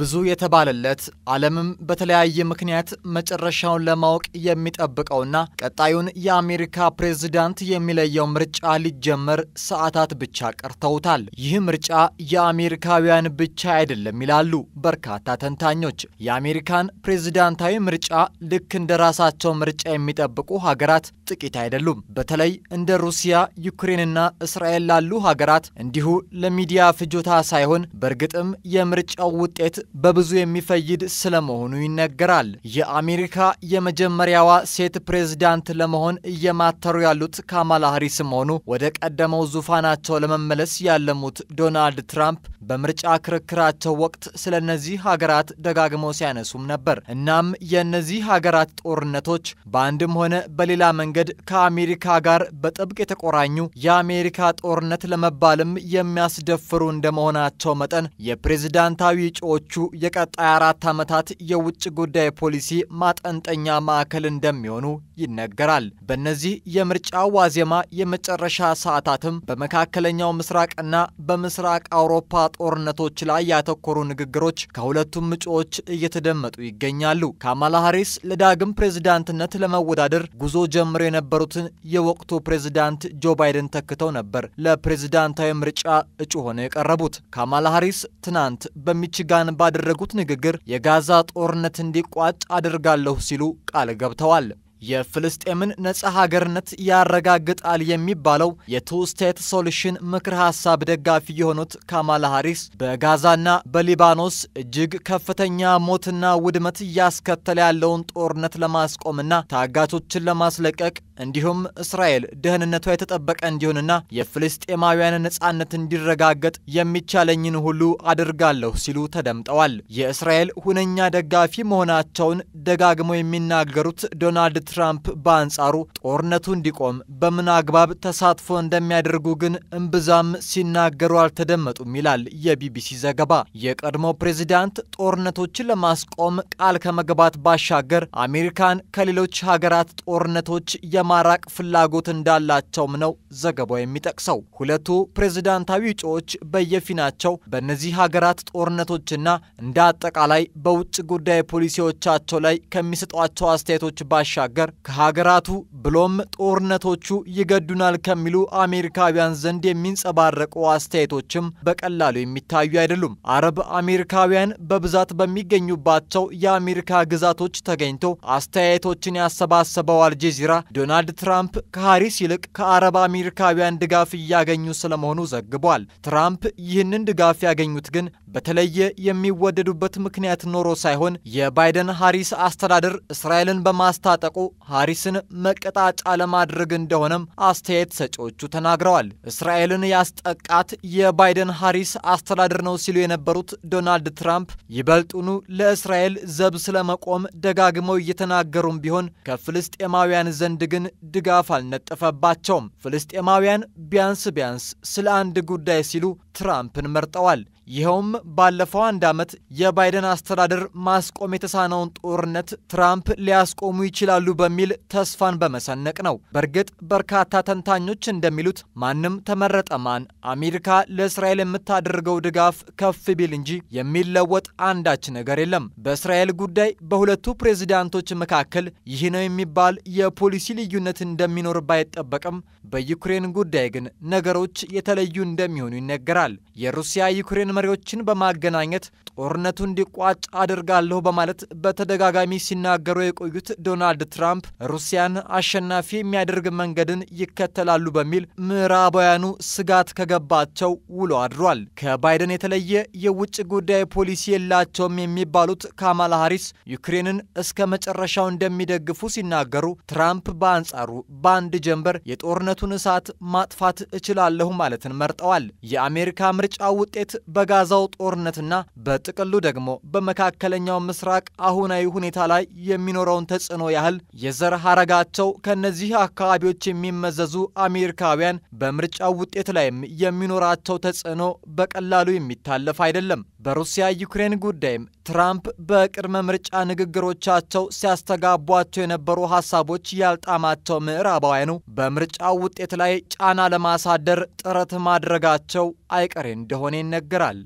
ብዙ የተባለለት ዓለምም በተለያየ ምክንያት መጨረሻውን ለማወቅ የሚጠብቀውና ቀጣዩን የአሜሪካ ፕሬዝዳንት የሚለየው ምርጫ ሊጀመር ሰዓታት ብቻ ቀርተውታል። ይህ ምርጫ የአሜሪካውያን ብቻ አይደለም ይላሉ በርካታ ተንታኞች። የአሜሪካን ፕሬዝዳንታዊ ምርጫ ልክ እንደ ራሳቸው ምርጫ የሚጠብቁ ሀገራት ጥቂት አይደሉም። በተለይ እንደ ሩሲያ፣ ዩክሬንና እስራኤል ላሉ ሀገራት እንዲሁ ለሚዲያ ፍጆታ ሳይሆን በእርግጥም የምርጫው ውጤት በብዙ የሚፈይድ ስለመሆኑ ይነገራል። የአሜሪካ የመጀመሪያዋ ሴት ፕሬዝዳንት ለመሆን እየማተሩ ያሉት ካማላ ሀሪስ መሆኑ ወደ ቀደመው ዙፋናቸው ለመመለስ ያለሙት ዶናልድ ትራምፕ በምርጫ ክርክራቸው ወቅት ስለ እነዚህ ሀገራት ደጋግመው ሲያነሱም ነበር። እናም የእነዚህ ሀገራት ጦርነቶች በአንድም ሆነ በሌላ መንገድ ከአሜሪካ ጋር በጥብቅ የተቆራኙ የአሜሪካ ጦርነት ለመባልም የሚያስደፍሩ እንደመሆናቸው መጠን የፕሬዝዳንታዊ እጩዎቹ ተቋሞቹ የቀጣይ አራት ዓመታት የውጭ ጉዳይ ፖሊሲ ማጠንጠኛ ማዕከል እንደሚሆኑ ይነገራል። በእነዚህ የምርጫ ዋዜማ የመጨረሻ ሰዓታትም በመካከለኛው ምስራቅና በምስራቅ አውሮፓ ጦርነቶች ላይ ያተኮሩ ንግግሮች ከሁለቱም እጩዎች እየተደመጡ ይገኛሉ። ካማላ ሀሪስ ለዳግም ፕሬዝዳንትነት ለመወዳደር ጉዞ ጀምሮ የነበሩትን የወቅቱ ፕሬዝዳንት ጆ ባይደን ተክተው ነበር ለፕሬዝዳንታዊ ምርጫ እጩ ሆነው የቀረቡት። ካማላ ሀሪስ ትናንት በሚችጋን ባ ባደረጉት ንግግር የጋዛ ጦርነት እንዲቋጭ አድርጋለሁ ሲሉ ቃል ገብተዋል። የፍልስጤምን ነጻ ሀገርነት ያረጋግጣል የሚባለው የቱ ስቴት ሶሉሽን ምክር ሀሳብ ደጋፊ የሆኑት ካማላ ሀሪስ በጋዛና በሊባኖስ እጅግ ከፍተኛ ሞትና ውድመት እያስከተለ ያለውን ጦርነት ለማስቆምና ታጋቾችን ለማስለቀቅ እንዲሁም እስራኤል ደህንነቷ የተጠበቀ እንዲሆንና የፍልስጤማውያን ነጻነት እንዲረጋገጥ የሚቻለኝን ሁሉ አድርጋለሁ ሲሉ ተደምጠዋል። የእስራኤል ሁነኛ ደጋፊ መሆናቸውን ደጋግመው የሚናገሩት ዶናልድ ትራምፕ በአንጻሩ ጦርነቱ እንዲቆም በምን አግባብ ተሳትፎ እንደሚያደርጉ ግን እምብዛም ሲናገሩ አልተደመጡም ይላል የቢቢሲ ዘገባ። የቀድሞ ፕሬዚዳንት ጦርነቶችን ለማስቆም ቃል ከመግባት ባሻገር አሜሪካን ከሌሎች ሀገራት ጦርነቶች የ የማራቅ ፍላጎት እንዳላቸውም ነው ዘገባው የሚጠቅሰው። ሁለቱ ፕሬዝዳንታዊ እጩዎች በየፊናቸው በእነዚህ ሀገራት ጦርነቶችና እንደ አጠቃላይ በውጭ ጉዳይ ፖሊሲዎቻቸው ላይ ከሚሰጧቸው አስተያየቶች ባሻገር ከሀገራቱ ብሎም ጦርነቶቹ ይገዱናል ከሚሉ አሜሪካውያን ዘንድ የሚንጸባረቁ አስተያየቶችም በቀላሉ የሚታዩ አይደሉም። አረብ አሜሪካውያን በብዛት በሚገኙባቸው የአሜሪካ ግዛቶች ተገኝቶ አስተያየቶችን ያሰባሰበው አልጄዚራ ዶና ዶናልድ ትራምፕ ከሃሪስ ይልቅ ከአረብ አሜሪካውያን ድጋፍ እያገኙ ስለመሆኑ ዘግቧል። ትራምፕ ይህንን ድጋፍ ያገኙት ግን በተለየ የሚወደዱበት ምክንያት ኖሮ ሳይሆን የባይደን ሃሪስ አስተዳደር እስራኤልን በማስታጠቁ ሃሪስን መቀጣጫ ለማድረግ እንደሆነም አስተያየት ሰጪዎቹ ተናግረዋል። እስራኤልን ያስጠቃት የባይደን ሃሪስ አስተዳደር ነው ሲሉ የነበሩት ዶናልድ ትራምፕ ይበልጡኑ ለእስራኤል ዘብ ስለመቆም ደጋግመው እየተናገሩም ቢሆን ከፍልስጤማውያን ዘንድ ግን ድጋፍ አልነጠፈባቸውም። ፍልስጤማውያን ቢያንስ ቢያንስ ስለ አንድ ጉዳይ ሲሉ ትራምፕን መርጠዋል። ይኸውም ባለፈው አንድ ዓመት የባይደን አስተዳደር ማስቆም የተሳነውን ጦርነት ትራምፕ ሊያስቆሙ ይችላሉ በሚል ተስፋን በመሰነቅ ነው። በእርግጥ በርካታ ተንታኞች እንደሚሉት ማንም ተመረጠ ማን አሜሪካ ለእስራኤል የምታደርገው ድጋፍ ከፍ ቢል እንጂ የሚለወጥ አንዳች ነገር የለም። በእስራኤል ጉዳይ በሁለቱ ፕሬዚዳንቶች መካከል ይህ ነው የሚባል የፖሊሲ ልዩነት እንደሚኖር ባይጠበቅም በዩክሬን ጉዳይ ግን ነገሮች የተለዩ እንደሚሆኑ ይነገራል። ይገኛል። የሩሲያ ዩክሬን መሪዎችን በማገናኘት ጦርነቱ እንዲቋጭ አድርጋለሁ በማለት በተደጋጋሚ ሲናገሩ የቆዩት ዶናልድ ትራምፕ ሩሲያን አሸናፊ የሚያደርግ መንገድን ይከተላሉ በሚል ምዕራባውያኑ ስጋት ከገባቸው ውሎ አድሯል። ከባይደን የተለየ የውጭ ጉዳይ ፖሊሲ የላቸውም የሚባሉት ካማላ ሃሪስ ዩክሬንን እስከ መጨረሻው እንደሚደግፉ ሲናገሩ፣ ትራምፕ በአንጻሩ በአንድ ጀንበር የጦርነቱን እሳት ማጥፋት እችላለሁ ማለትን መርጠዋል። የአሜሪካ የአሜሪካ ምርጫ ውጤት በጋዛው ጦርነትና በጥቅሉ ደግሞ በመካከለኛው ምስራቅ አሁናዊ ሁኔታ ላይ የሚኖረውን ተጽዕኖ ያህል የዘር ሀረጋቸው ከእነዚህ አካባቢዎች የሚመዘዙ አሜሪካውያን በምርጫው ውጤት ላይም የሚኖራቸው ተጽዕኖ በቀላሉ የሚታለፍ አይደለም። በሩሲያ ዩክሬን ጉዳይም ትራምፕ በቅድመ ምርጫ ንግግሮቻቸው ሲያስተጋቧቸው የነበሩ ሀሳቦች ያልጣማቸው ምዕራባውያኑ በምርጫው ውጤት ላይ ጫና ለማሳደር ጥረት ማድረጋቸው አይቀሬ እንደሆነ ይነገራል።